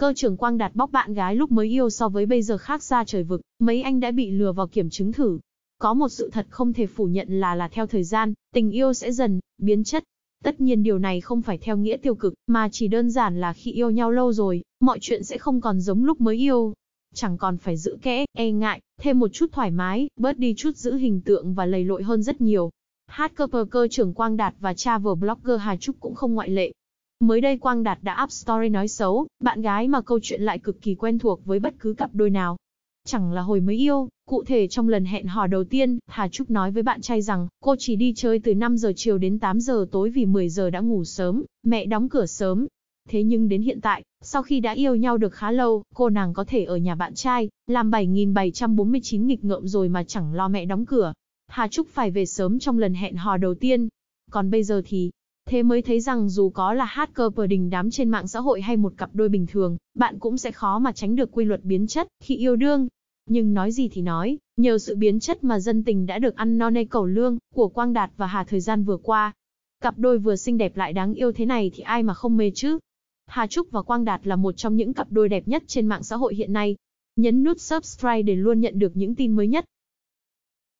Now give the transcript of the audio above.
Cơ trưởng Quang Đạt bóc bạn gái lúc mới yêu so với bây giờ khác xa trời vực, mấy anh đã bị lừa vào kiểm chứng thử. Có một sự thật không thể phủ nhận là là theo thời gian, tình yêu sẽ dần, biến chất. Tất nhiên điều này không phải theo nghĩa tiêu cực, mà chỉ đơn giản là khi yêu nhau lâu rồi, mọi chuyện sẽ không còn giống lúc mới yêu. Chẳng còn phải giữ kẽ, e ngại, thêm một chút thoải mái, bớt đi chút giữ hình tượng và lầy lội hơn rất nhiều. Hát cơ cơ trưởng Quang Đạt và cha vở blogger Hà Trúc cũng không ngoại lệ. Mới đây Quang Đạt đã up story nói xấu, bạn gái mà câu chuyện lại cực kỳ quen thuộc với bất cứ cặp đôi nào. Chẳng là hồi mới yêu, cụ thể trong lần hẹn hò đầu tiên, Hà Trúc nói với bạn trai rằng, cô chỉ đi chơi từ 5 giờ chiều đến 8 giờ tối vì 10 giờ đã ngủ sớm, mẹ đóng cửa sớm. Thế nhưng đến hiện tại, sau khi đã yêu nhau được khá lâu, cô nàng có thể ở nhà bạn trai, làm 7.749 nghịch ngợm rồi mà chẳng lo mẹ đóng cửa. Hà Trúc phải về sớm trong lần hẹn hò đầu tiên. Còn bây giờ thì, Thế mới thấy rằng dù có là hardcore đình đám trên mạng xã hội hay một cặp đôi bình thường, bạn cũng sẽ khó mà tránh được quy luật biến chất khi yêu đương. Nhưng nói gì thì nói, nhờ sự biến chất mà dân tình đã được ăn no nê cầu lương của Quang Đạt và Hà thời gian vừa qua. Cặp đôi vừa xinh đẹp lại đáng yêu thế này thì ai mà không mê chứ. Hà Trúc và Quang Đạt là một trong những cặp đôi đẹp nhất trên mạng xã hội hiện nay. Nhấn nút subscribe để luôn nhận được những tin mới nhất.